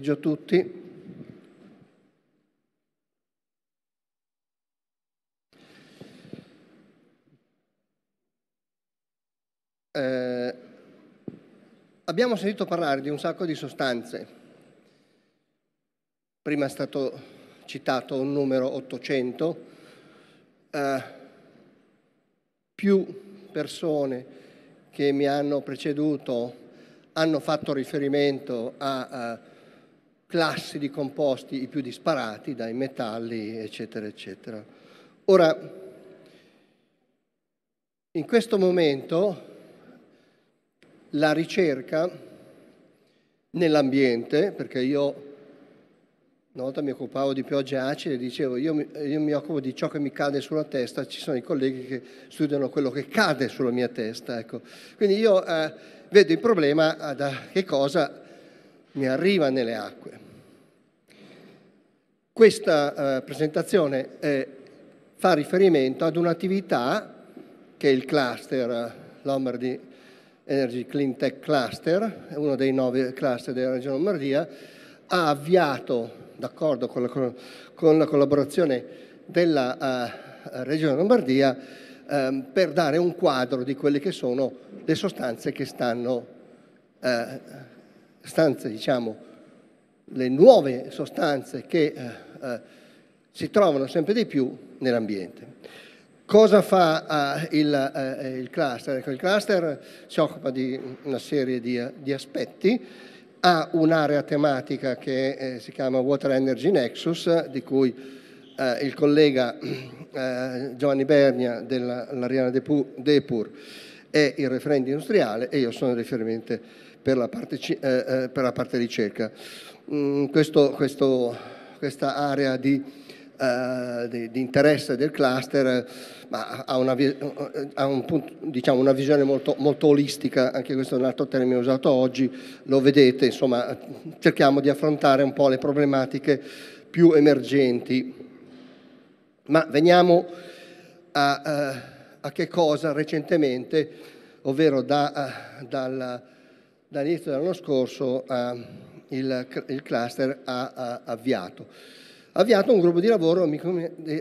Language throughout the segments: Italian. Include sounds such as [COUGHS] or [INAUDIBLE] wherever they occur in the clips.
pomeriggio a tutti. Eh, abbiamo sentito parlare di un sacco di sostanze. Prima è stato citato un numero 800. Eh, più persone che mi hanno preceduto hanno fatto riferimento a, a classi di composti i più disparati, dai metalli, eccetera, eccetera. Ora, in questo momento la ricerca nell'ambiente, perché io una volta mi occupavo di piogge acide dicevo io mi, io mi, occupo di ciò che mi cade sulla testa, ci sono i colleghi che studiano quello che cade sulla mia testa. Ecco. Quindi io eh, vedo il problema da che cosa ne arriva nelle acque. Questa eh, presentazione eh, fa riferimento ad un'attività che è il cluster Lombardy Energy Clean Tech Cluster, uno dei nove cluster della Regione Lombardia, ha avviato, d'accordo con la, con la collaborazione della uh, Regione Lombardia, um, per dare un quadro di quelle che sono le sostanze che stanno uh, sostanze, diciamo, le nuove sostanze che eh, eh, si trovano sempre di più nell'ambiente. Cosa fa eh, il, eh, il, cluster? Ecco, il cluster si occupa di una serie di, eh, di aspetti, ha un'area tematica che eh, si chiama Water Energy Nexus, di cui il collega Giovanni Bernia dell'Ariana Depur è il referente industriale e io sono il riferimento per la parte, eh, eh, per la parte ricerca. Mm, questo, questo, questa area di, eh, di, di, interesse del cluster ha, una, eh, ha un punto, diciamo, una visione molto, molto, olistica, anche questo è un altro termine usato oggi, lo vedete, insomma cerchiamo di affrontare un po' le problematiche più emergenti. Ma veniamo a, eh, a che cosa recentemente, ovvero da, a, dalla dall'inizio dell'anno scorso eh, il, il, cluster ha, ha avviato. Ha avviato un gruppo di lavoro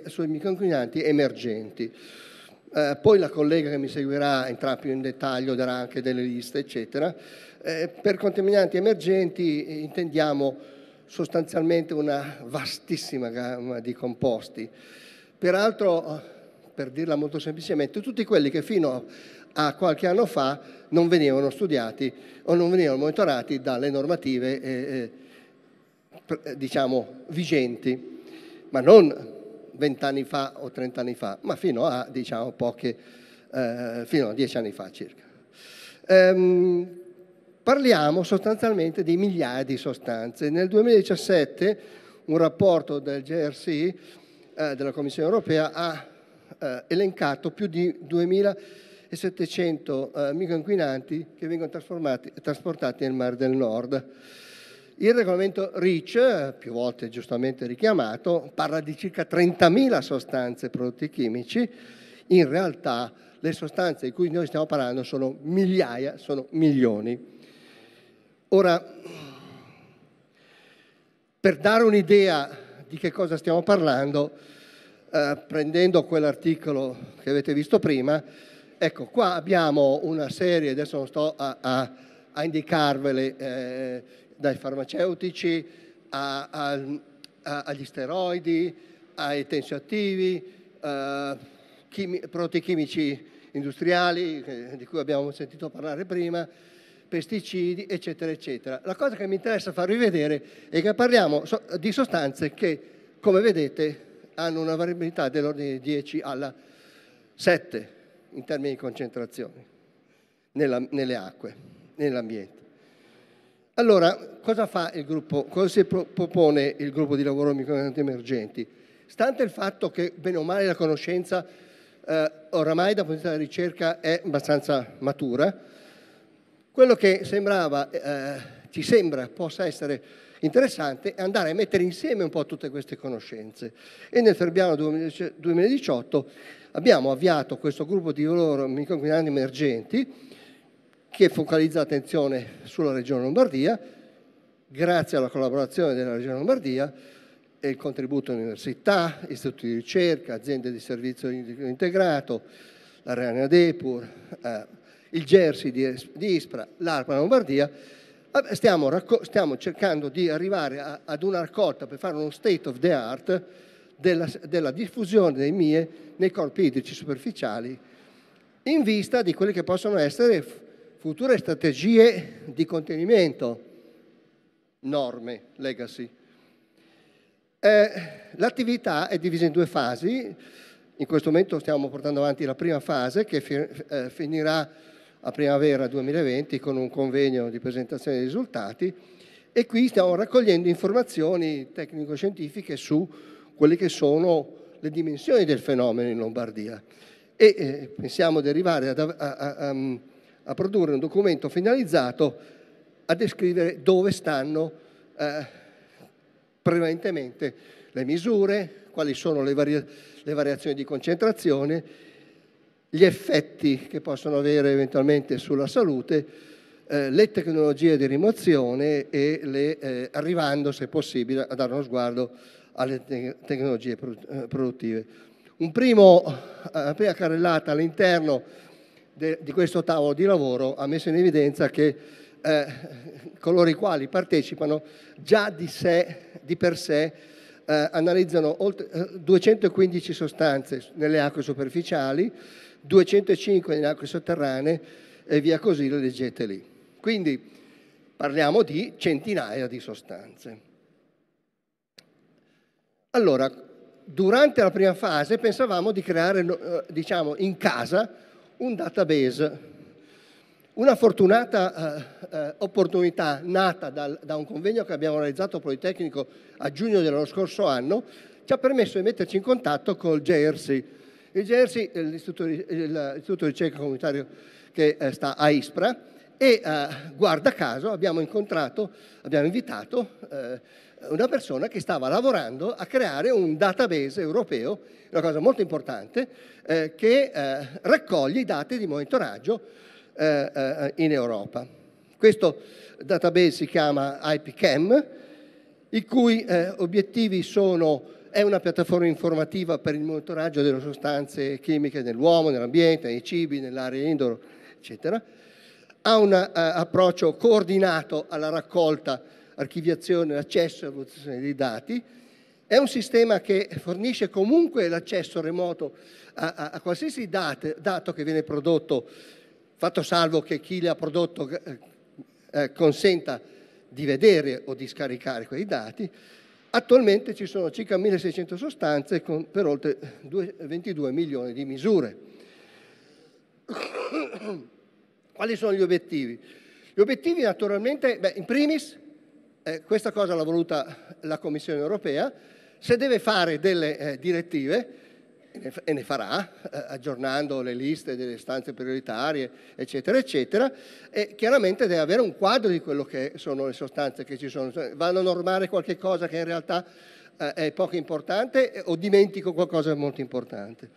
sui microinquinanti emergenti. Eh, poi la collega che mi seguirà entrerà più in dettaglio, darà anche delle liste, eccetera. Eh, per contaminanti emergenti eh, intendiamo sostanzialmente una vastissima gamma di composti. Peraltro, per dirla molto semplicemente, tutti quelli che fino a qualche anno fa non venivano studiati o non venivano monitorati dalle normative eh, eh, eh, diciamo, vigenti, ma non vent'anni fa o trent'anni fa, ma fino a diciamo, poche, eh, fino a dieci anni fa circa. Ehm, parliamo sostanzialmente di migliaia di sostanze. Nel 2017 un rapporto del GRC, eh, della Commissione europea, ha eh, elencato più di 2000 e 700 eh, microinquinanti che vengono trasportati nel Mar del Nord. Il regolamento REACH, più volte giustamente richiamato, parla di circa 30.000 sostanze e prodotti chimici, in realtà le sostanze di cui noi stiamo parlando sono migliaia, sono milioni. Ora, per dare un'idea di che cosa stiamo parlando, eh, prendendo quell'articolo che avete visto prima, Ecco, qua abbiamo una serie, adesso non sto a, a, a indicarvele, eh, dai farmaceutici a, agli steroidi, ai tensioattivi, eh, prodotti chimici industriali, eh, di cui abbiamo sentito parlare prima, pesticidi, eccetera, eccetera. La cosa che mi interessa farvi vedere è che parliamo so di sostanze che, come vedete, hanno una variabilità dell'ordine di 10 alla 7 in termini di concentrazione nella, nelle acque, nell'ambiente. Allora, cosa fa il gruppo, cosa si propone il gruppo di lavoro migranti emergenti? Stante il fatto che bene o male la conoscenza eh, oramai da punto di vista della ricerca è abbastanza matura, quello che sembrava, eh, ci sembra possa essere interessante è andare a mettere insieme un po' tutte queste conoscenze. E nel Ferbiano 2018 abbiamo avviato questo gruppo di loro microinquinanti emergenti che focalizza attenzione sulla Regione Lombardia, grazie alla collaborazione della Regione Lombardia e il contributo di università, istituti di ricerca, aziende di servizio integrato, la Reana Depur, eh, il Gersi di, di Ispra, l'ARPA Lombardia, Stiamo, racco- stiamo, cercando di arrivare a- ad una raccolta per fare uno state of the art della, della diffusione dei MIE nei corpi idrici superficiali in vista di quelle che possono essere f- future strategie di contenimento, norme, legacy. Eh, l'attività è divisa in due fasi, in questo momento stiamo portando avanti la prima fase che fi- eh, finirà a primavera 2020 con un convegno di presentazione dei risultati e qui stiamo raccogliendo informazioni tecnico-scientifiche su quelle che sono le dimensioni del fenomeno in Lombardia e eh, pensiamo di arrivare a, a, a, mm, a, produrre un documento finalizzato a descrivere dove stanno eh, prevalentemente le misure, quali sono le, varia le variazioni di concentrazione gli effetti che possono avere eventualmente sulla salute eh, le tecnologie di rimozione e le, eh, arrivando, se possibile, a dare uno sguardo alle te- tecnologie eh, produttive. Un primo, una eh, prima carrellata all'interno de- di questo tavolo di lavoro ha messo in evidenza che eh, coloro i quali partecipano già di, sé, di per sé eh, analizzano oltre, eh, 215 sostanze nelle acque superficiali, 205 nelle acque sotterranee e via così, le leggete lì. Quindi parliamo di centinaia di sostanze. Allora, durante la prima fase pensavamo di creare, eh, diciamo, in casa un database una fortunata eh, eh, opportunità nata dal, da un convegno che abbiamo realizzato a Politecnico a giugno dello scorso anno ci ha permesso di metterci in contatto col JRC. Il JRC è eh, eh, eh, l'istituto, di ricerca comunitario che eh, sta a Ispra e guarda caso abbiamo incontrato, abbiamo invitato una persona che stava lavorando a creare un database europeo, una cosa molto importante, che raccoglie i dati di monitoraggio eh, eh, in Europa. Questo database si chiama IPCAM, i cui eh, obiettivi sono è una piattaforma informativa per il monitoraggio delle sostanze chimiche nell'uomo, nell'ambiente, nei cibi, nell'area indoor, eccetera. Ha un eh, approccio coordinato alla raccolta, archiviazione, accesso e valutazione dei dati. È un sistema che fornisce comunque l'accesso remoto a, a, a qualsiasi date, dato che viene prodotto fatto salvo che chi le ha prodotto eh, eh, consenta di vedere o di scaricare quei dati, attualmente ci sono circa 1600 sostanze con, per oltre 22 milioni di misure. [COUGHS] Quali sono gli obiettivi? Gli obiettivi naturalmente, beh, in primis, eh, questa cosa l'ha voluta la Commissione europea, se deve fare delle eh, direttive, e ne farà, eh, aggiornando le liste delle stanze prioritarie, eccetera, eccetera, e chiaramente deve avere un quadro di quello che sono le sostanze che ci sono. Cioè, vanno a normare qualche cosa che in realtà eh, è poco importante eh, o dimentico qualcosa di molto importante.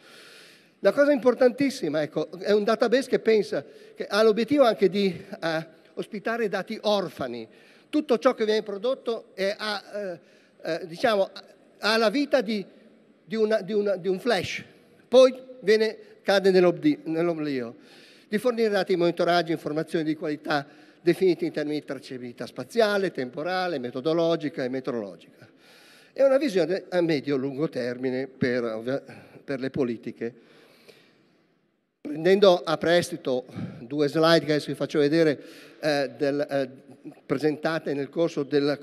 La cosa importantissima, ecco, è un database che pensa, che ha l'obiettivo anche di eh, ospitare dati orfani. Tutto ciò che viene prodotto è, ha, eh, diciamo, ha la vita di di, una, di, una, di un flash, poi viene, cade nell'oblio, di fornire dati di monitoraggio, informazioni di qualità definite in termini di tracciabilità spaziale, temporale, metodologica e metrologica. È una visione a medio-lungo termine per, per le politiche prendendo a prestito due slide che adesso vi faccio vedere eh, del, eh, presentate nel corso del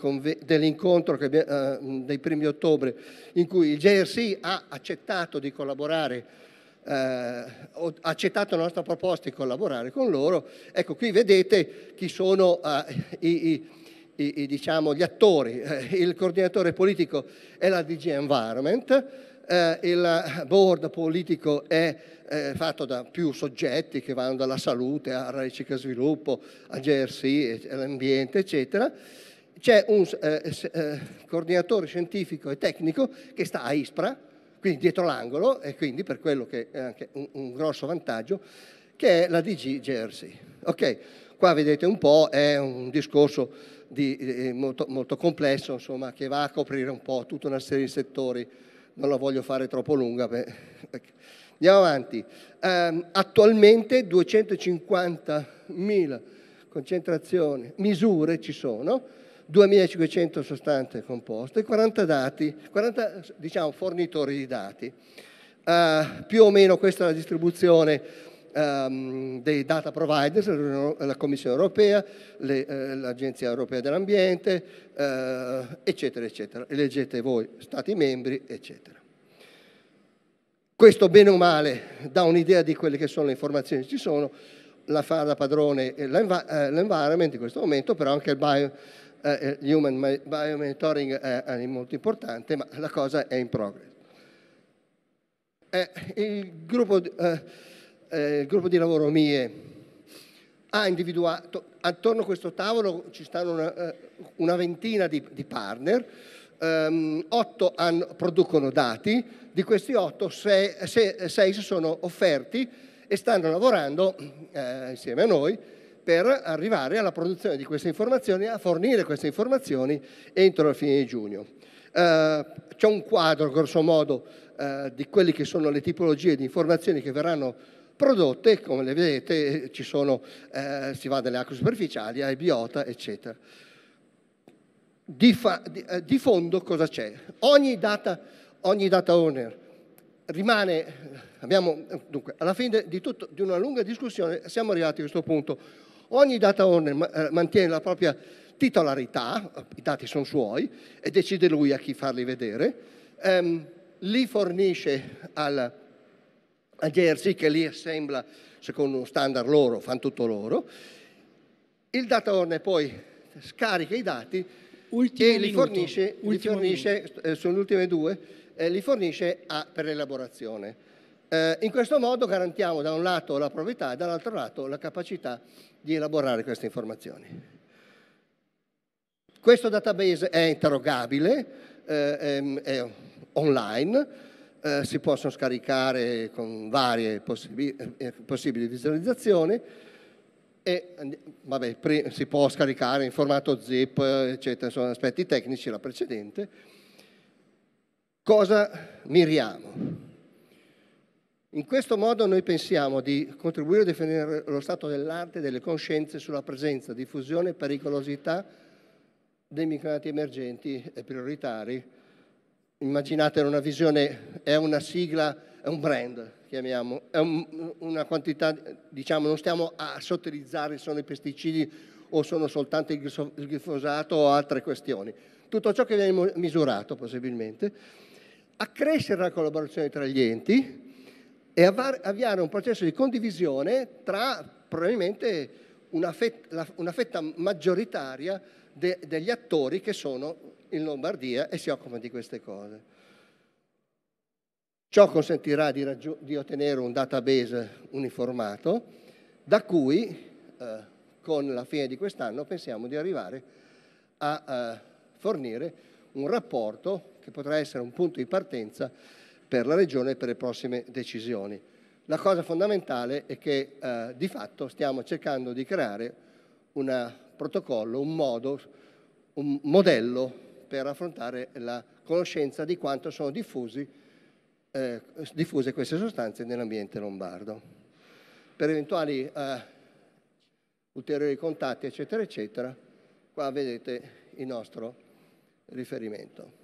dell'incontro eh, dei primi ottobre in cui il JRC ha accettato di collaborare ha eh, accettato la nostra proposta di collaborare con loro. Ecco, qui vedete chi sono eh, i, i i, i, diciamo, gli attori, eh, il coordinatore politico è la DG Environment, eh, il board politico è eh, fatto da più soggetti che vanno dalla salute a ricerca e sviluppo, a GRC, all'ambiente, eccetera. C'è un eh, eh, coordinatore scientifico e tecnico che sta a ISPRA, quindi dietro l'angolo, e quindi per quello che è anche un, un grosso vantaggio, che è la DG GRC. Ok, qua vedete un po', è un discorso di, eh, molto, molto, complesso, insomma, che va a coprire un po' tutta una serie di settori non la voglio fare troppo lunga. Perché... Andiamo avanti. Um, attualmente 250.000 concentrazioni, misure ci sono, 2.500 sostanze composte, 40 dati, 40 diciamo, fornitori di dati. Uh, più o meno questa è la distribuzione ehm, dei data providers, la Commissione europea, le, eh, l'Agenzia europea dell'ambiente, eh, eccetera, eccetera. Leggete voi, Stati membri, eccetera. Questo bene o male dà un'idea di quelle che sono le informazioni che ci sono, la fa da padrone eh, eh, l'environment in questo momento, però anche il bio, eh, human biomonitoring è, è molto importante, ma la cosa è in progress. Eh, il gruppo eh, eh, il gruppo di lavoro MIE ha individuato, attorno a questo tavolo ci stanno una, eh, una ventina di, di partner, ehm, otto hanno, producono dati, di questi otto sei, si sono offerti e stanno lavorando eh, insieme a noi per arrivare alla produzione di queste informazioni, a fornire queste informazioni entro la fine di giugno. Eh, c'è un quadro, grosso modo, eh, di quelle che sono le tipologie di informazioni che verranno prodotte, come le vedete, ci sono, eh, si va dalle acque superficiali ai biota, eccetera. Di, fa, di, eh, di fondo cosa c'è? Ogni data, ogni data owner rimane, abbiamo, dunque, alla fine di, tutto, di una lunga discussione siamo arrivati a questo punto. Ogni data owner eh, mantiene la propria titolarità, i dati sono suoi, e decide lui a chi farli vedere, ehm, li fornisce al a Jersey, che lì assembla secondo uno standard loro, fanno tutto loro. Il data owner poi scarica i dati ultimo e li minuto, fornisce, li fornisce eh, sono le ultime due, eh, li fornisce a, per l'elaborazione. Eh, in questo modo garantiamo da un lato la proprietà e dall'altro lato la capacità di elaborare queste informazioni. Questo database è interrogabile, eh, ehm, è online, eh, si possono scaricare con varie possibi eh, eh possibili visualizzazioni e vabbè, si può scaricare in formato zip, eccetera, sono aspetti tecnici la precedente. Cosa miriamo? In questo modo noi pensiamo di contribuire a definire lo stato dell'arte e delle coscienze sulla presenza, diffusione e pericolosità dei migranti emergenti e prioritari immaginate una visione, è una sigla, è un brand, chiamiamo, è un, una quantità, diciamo, non stiamo a sottilizzare se sono i pesticidi o sono soltanto il glifosato o altre questioni. Tutto ciò che viene misurato possibilmente, accrescere la collaborazione tra gli enti e avviare un processo di condivisione tra probabilmente una fetta, una fetta maggioritaria de, degli attori che sono in Lombardia e si occupa di queste cose. Ciò consentirà di, di ottenere un database uniformato da cui eh, con la fine di quest'anno pensiamo di arrivare a eh, fornire un rapporto che potrà essere un punto di partenza per la Regione e per le prossime decisioni. La cosa fondamentale è che eh, di fatto stiamo cercando di creare un protocollo, un modo, un modello per affrontare la conoscenza di quanto sono diffusi, eh, diffuse queste sostanze nell'ambiente lombardo. Per eventuali eh, ulteriori contatti, eccetera, eccetera, qua vedete il nostro riferimento.